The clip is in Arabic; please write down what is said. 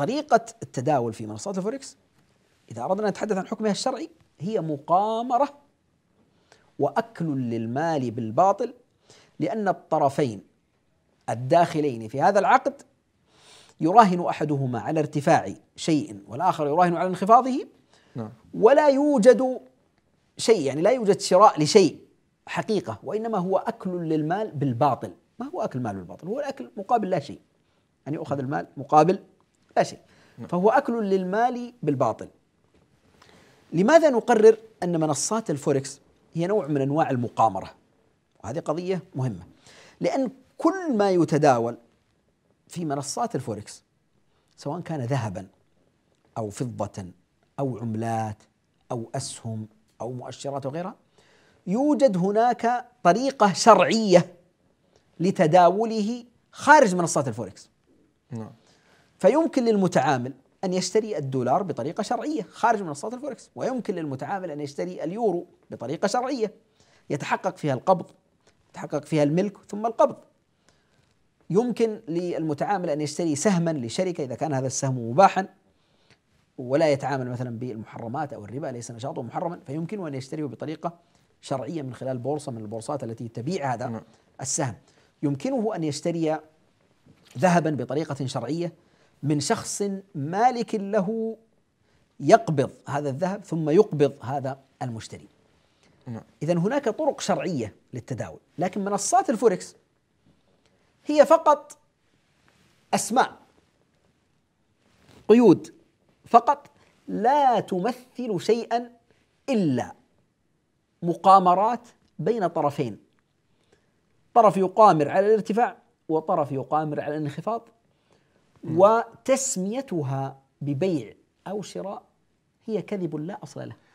طريقة التداول في منصات الفوركس إذا أردنا أن نتحدث عن حكمها الشرعي هي مقامرة وأكل للمال بالباطل لأن الطرفين الداخلين في هذا العقد يراهن أحدهما على ارتفاع شيء والآخر يراهن على انخفاضه نعم. ولا يوجد شيء يعني لا يوجد شراء لشيء حقيقة وإنما هو أكل للمال بالباطل ما هو أكل مال بالباطل هو الأكل مقابل لا شيء أن يعني يؤخذ المال مقابل لا شيء نعم. فهو أكل للمال بالباطل لماذا نقرر أن منصات الفوركس هي نوع من أنواع المقامرة وهذه قضية مهمة لأن كل ما يتداول في منصات الفوركس سواء كان ذهبا أو فضة أو عملات أو أسهم أو مؤشرات وغيرها يوجد هناك طريقة شرعية لتداوله خارج منصات الفوركس نعم فيمكن للمتعامل أن يشتري الدولار بطريقة شرعية خارج منصات الفوركس ويمكن للمتعامل أن يشتري اليورو بطريقة شرعية يتحقق فيها القبض يتحقق فيها الملك ثم القبض يمكن للمتعامل أن يشتري سهما لشركة إذا كان هذا السهم مباحا ولا يتعامل مثلا بالمحرمات أو الربا ليس نشاطه محرما فيمكنه أن يشتريه بطريقة شرعية من خلال بورصة من البورصات التي تبيع هذا نعم. السهم يمكنه أن يشتري ذهبا بطريقة شرعية من شخص مالك له يقبض هذا الذهب ثم يقبض هذا المشتري نعم. إذا هناك طرق شرعية للتداول لكن منصات الفوركس هي فقط أسماء قيود فقط لا تمثل شيئا إلا مقامرات بين طرفين طرف يقامر على الارتفاع وطرف يقامر على الانخفاض وتسميتها ببيع أو شراء هي كذب لا أصل له